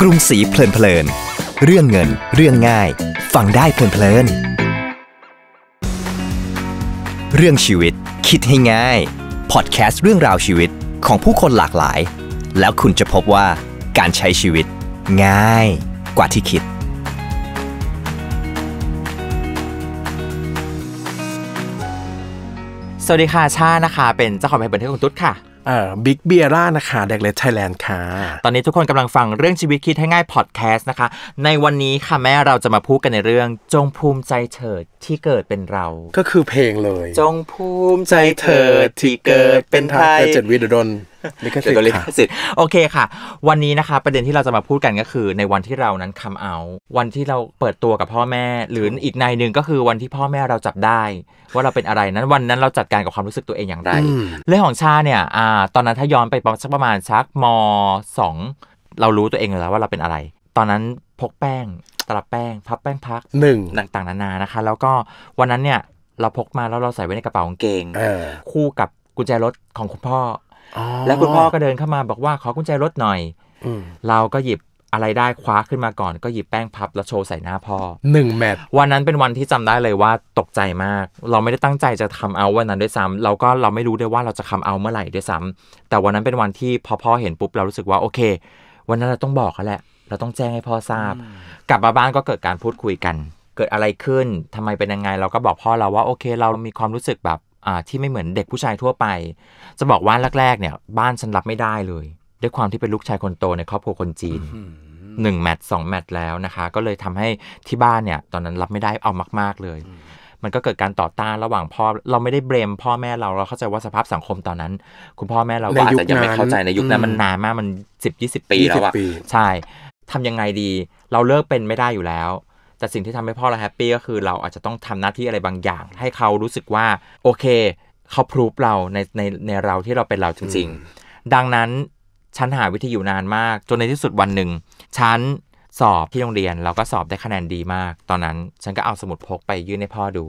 กรุงศรีเพลินเพลิน เรื่องเงินเรื่องง่าย ฟังได้เพลินเพลิน เรื่องชีวิตคิดให้ง่าย พอดแคสต์เรื่องราวชีวิตของผู้คนหลากหลาย แล้วคุณจะพบว่าการใช้ชีวิต ง่าย กว่าที่คิด สวัสดีค่ะชานะคะ เป็นเจ้าของแบันด์เทคของตุ๊ดค่ะบิ๊กเบียร่านะคะแดกเลสไทยแลนด์ค่ะตอนนี้ทุกคนกำลังฟังเรื่องชีวิตคิดให้ง่ายพอดแคสต์นะคะในวันนี้ค่ะแม่เราจะมาพูดกันในเรื่อง จงภูมิใจเถิดที่เกิดเป็นเรา ก็คือเพลงเลย จงภูมิใจเถิดที่เกิดเป็นไทยเจ็ดวิดดนลิขสิทธิ์ลิขสิทธิ์โอเคค่ะ วันนี้นะคะประเด็นที่เราจะมาพูดกันก็คือ ในวันที่เรานั้นคัมเอา วันที่เราเปิดตัวกับพ่อแม่ หรืออีกในหนึ่งก็คือวันที่พ่อแม่เราจับได้ว่าเราเป็นอะไรนั้นวันนั้นเราจัดการกับความรู้สึกตัวเองอย่างไรเรื่องของชาเนี่ยอตอนนั้นถ้าย้อนไปประมาณสักประมาณชักมสองเรารู้ตัวเองแล้วว่าเราเป็นอะไร ตอนนั้นพกแป้งตลับแป้ง พับแป้งพักหนึ่งต่างๆนานานะคะ แล้วก็วันนั้นเนี่ยเราพกมาแล้วเราใส่ไว้ในกระเป๋ากางเกงคู่กับกุญแจรถของคุณพ่อแล้วคุณพ่อก็เดินเข้ามาบอกว่าขอกุญแจรถหน่อยเราก็หยิบอะไรได้คว้าขึ้นมาก่อนก็หยิบแป้งพับแล้วโชว์ใส่หน้าพ่อหนึ่งแมทวันนั้นเป็นวันที่จำได้เลยว่าตกใจมาก เราไม่ได้ตั้งใจจะทำเอาวันนั้นด้วยซ้ำเราก็เราไม่รู้ด้วยว่าเราจะทาเอาเมื่อไหร่ด้วยซ้ำ แต่วันนั้นเป็นวันที่พอพ่อเห็นปุ๊บเรารู้สึกว่าโอเค วันนั้นเราต้องบอกเขาแหละเราต้องแจ้งให้พ่อทราบ กลับมาบ้านก็เกิดการพูดคุยกัน เกิดอะไรขึ้นทำไมเป็นยังไงเราก็บอกพ่อเราว่าโอเค เรามีความรู้สึกแบบที่ไม่เหมือนเด็กผู้ชายทั่วไปจะบอกว่าแรกๆ เนี่ย บ้านฉันรับไม่ได้เลย ด้วยความที่เป็นลูกชายคนโต ในครอบครัวคนจีนหนึ่งแมตช์สองแมตช์แล้วนะคะ ก็เลยทำให้ที่บ้านเนี่ยตอนนั้นรับไม่ได้เอามากๆเลย มันก็เกิดการต่อต้านระหว่างพ่อเราไม่ได้เบรมพ่อแม่เราเราเข้าใจว่าสภาพสังคมตอนนั้น คุณพ่อแม่เราอาจจะยังไม่เข้าใจในยุคนั้นมันนานมากมันสิบยี่สิบปีแล้วอะใช่ทำยังไงดี เราเลิกเป็นไม่ได้อยู่แล้วแต่สิ่งที่ทำให้พ่อเราแฮปปี้ก็คือเราอาจจะต้องทำหน้าที่อะไรบางอย่าง ให้เขารู้สึกว่าโอเค เขาพรูฟเราในในในเราที่เราเป็นเราจริง ๆ ดังนั้น ฉันหาวิธีอยู่นานมากจนในที่สุดวันหนึ่งฉันสอบที่โรงเรียนเราก็สอบได้คะแนนดีมาก ตอนนั้นฉันก็เอาสมุดพกไปยื่นให้พ่อดู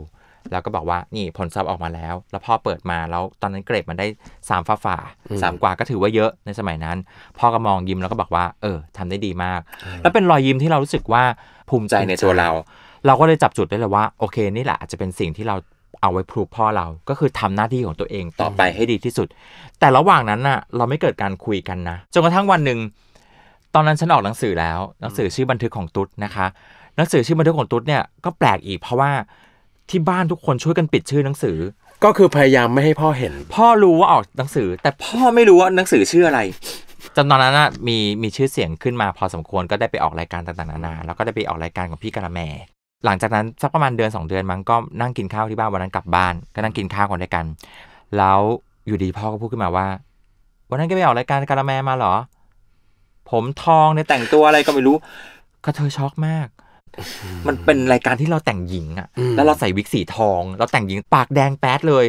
แล้วก็บอกว่านี่ผลสอบออกมาแล้ว แล้วพอเปิดมาแล้วตอนนั้นเกรดมันได้สามฝ่าฝ่าสามกว่าก็ถือว่าเยอะในสมัยนั้น พ่อก็มองยิ้มแล้วก็บอกว่าเออทำได้ดีมาก แล้วเป็นรอยยิ้มที่เรารู้สึกว่าภูมิใจในตัวเรา เราก็เลยจับจุดได้เลยว่า โอเคนี่แหละอาจจะเป็นสิ่งที่เราเอาไว้พรูพ่อเราก็คือทำหน้าที่ของตัวเองต่อไปให้ดีที่สุด แต่ระหว่างนั้นน่ะ เราไม่เกิดการคุยกันนะจนกระทั่งวันหนึ่งตอนนั้นฉันออกหนังสือแล้ว หนังสือชื่อบันทึกของตุ๊ดนะคะ หนังสือชื่อบันทึกของตุ๊ดเนี่ยก็แปลกอีกเพราะว่าที่บ้านทุกคนช่วยกันปิดชื่อหนังสือ ก็คือพยายามไม่ให้พ่อเห็น พ่อรู้ว่าออกหนังสือ แต่พ่อไม่รู้ว่าหนังสือชื่ออะไรจำตอนนั้นนะมีมีชื่อเสียงขึ้นมาพอสมควรก็ได้ไปออกรายการต่างๆ นานา แล้วก็ได้ไปออกรายการของพี่กะละแมหลังจากนั้นสักประมาณเดือน 2 เดือนมั้งก็นั่งกินข้าวที่บ้านวันนั้นกลับบ้านก็นั่งกินข้าวกันด้วยกัน แล้วอยู่ดีพ่อก็พูดขึ้นมาว่า วันนั้นก็ไปออกรายการกะละแมมาเหรอ ผมทองเนี่ยแต่งตัวอะไรก็ไม่รู้กระเธอช็อกมากมันเป็นรายการที่เราแต่งหญิงอ่ะ แล้วเราใส่วิกสีทอง เราแต่งหญิงปากแดงแป๊ดเลย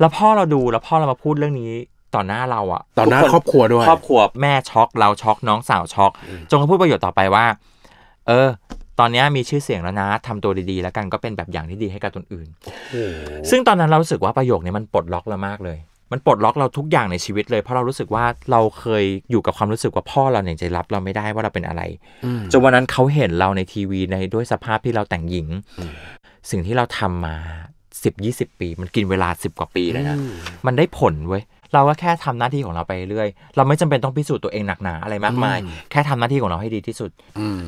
แล้วพ่อเราดูแล้วพ่อเรามาพูดเรื่องนี้ ต่อหน้าเราอะต่อหน้า ครอบครัวด้วย ครอบครัวแม่ช็อกเราช็อกน้องสาวช็อก จงพูดประโยชน์ต่อไปว่า เออ ตอนนี้มีชื่อเสียงแล้วนะทำตัวดีๆ แล้วกันก็เป็นแบบอย่างที่ดีให้กับคนอื่น ซึ่งตอนนั้นเราสึกว่าประโยคนี้มันปลดล็อกเรามากเลยมันปลดล็อกเราทุกอย่างในชีวิตเลย เพราะเรารู้สึกว่าเราเคยอยู่กับความรู้สึกว่าพ่อเราเนี่ยใจรับเราไม่ได้ว่าเราเป็นอะไรจนวันนั้นเขาเห็นเราในทีวีในด้วยสภาพที่เราแต่งหญิง สิ่งที่เราทำมาสิบยี่สิบปี มันกินเวลาสิบกว่าปีเลยนะมันได้ผลเว้ยเราก็แค่ทำหน้าที่ของเราไปเรื่อยเราไม่จำเป็นต้องพิสูจน์ตัวเองหนักหนาอะไรมากมายแค่ทำหน้าที่ของเราให้ดีที่สุด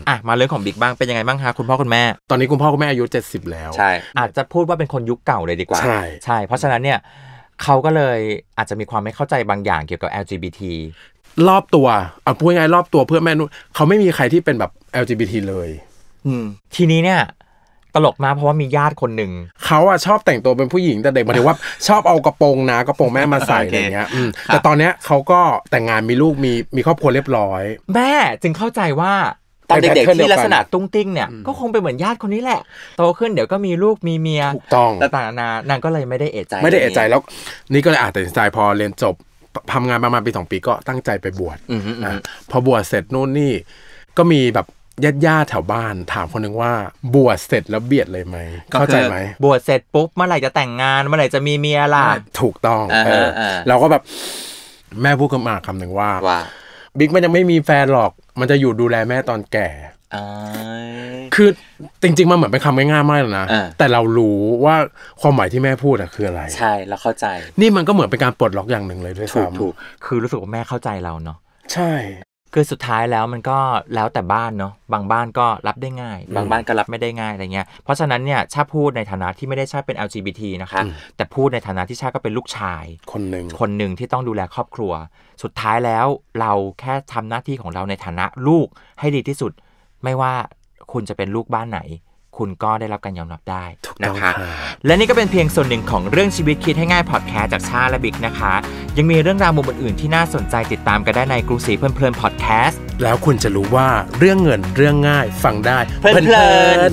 อ่ะมาเรื่องของบิ๊กบ้าง เป็นยังไงบ้างคะคุณพ่อคุณแม่ตอนนี้คุณพ่อคุณแม่อายุ70 แล้วใช่อาจจะพูดว่าเป็นคนยุคเก่าเลยดีกว่าใช่ใช่ เพราะฉะนั้นเนี่ยเขาก็เลยอาจจะมีความไม่เข้าใจบางอย่างเกี่ยวกับ LGBT รอบตัวเอาพูดง่ายรอบตัวเพื่อแม่นุเขาไม่มีใครที่เป็นแบบ LGBT เลยทีนี้เนี่ย ตลกมากเพราะว่ามีญาติคนหนึ่งเขาอะชอบแต่งตัวเป็นผู้หญิงแต่เด็กหมายถึงว่าชอบเอากระโปรงนะกระโปรงแม่มาใส่อะไรเงี้ยแต่ตอนเนี้ย เขาก็แต่งงานมีลูกมีมีครอบครัวเรียบร้อย แม่จึงเข้าใจว่าตอนเด็กๆที่ลักษณะตุ้งติ้งเนี่ยก็คงเป็นเหมือนญาติคนนี้แหละโตขึ้นเดี๋ยวก็มีลูกมีเมียถูกต้องต่างนานางก็เลยไม่ได้เอะใจ ไม่ได้เอะใจแล้ว นี่ก็เลยอาจตัดสินใจพอเรียนจบทำงานประมาณปีสองปีก็ตั้งใจไปบวชนพอบวชเสร็จนู่นนี่ ก็มีแบบญาติญาติแถวบ้าน ถามคนหนึ่งว่าบวชเสร็จแล้วเบียดเลยไหมเข้าใจไหมบวชเสร็จปุ๊บ เมื่อไหร่จะแต่งงานเมื่อไหร่จะมีเมียล่ะถูกต้องเราก็แบบแม่พูดกับมาคำหนึ่งว่าบิ๊กมันยังไม่มีแฟนหรอก มันจะอยู่ดูแลแม่ตอนแก่คือจริงๆมันเหมือนเป็นคำง่ายๆมากเลยนะ แต่เรารู้ว่าความหมายที่แม่พูดอะคืออะไร ใช่เราเข้าใจ นี่มันก็เหมือนเป็นการปลดล็อกอย่างหนึ่งเลยด้วยซ้ำถูกคือรู้สึกว่าแม่เข้าใจเราเนาะ ใช่คือสุดท้ายแล้วมันก็แล้วแต่บ้านเนาะบางบ้านก็รับได้ง่าย บางบ้านก็รับไม่ได้ง่ายอะไรเงี้ยเพราะฉะนั้นเนี่ยชาพูดในฐานะที่ไม่ได้ชาเป็น LGBT นะคะแต่พูดในฐานะที่ชาก็เป็นลูกชายคนหนึ่งคนหนึ่งที่ต้องดูแลครอบครัว สุดท้ายแล้วเราแค่ทำหน้าที่ของเราในฐานะลูกให้ดีที่สุด ไม่ว่าคุณจะเป็นลูกบ้านไหนคุณก็ได้รับการยอมรับได้นะคะ และนี่ก็เป็นเพียงส่วนหนึ่งของเรื่องชีวิตคิดให้ง่ายพอดแคสต์จากชาและบิ๊กนะคะ ยังมีเรื่องราวมุมอื่นๆที่น่าสนใจติดตามกันได้ในกรุงศรีเพลินเพลินพอดแคสต์ แล้วคุณจะรู้ว่าเรื่องเงินเรื่องง่ายฟังได้ เพเพลิน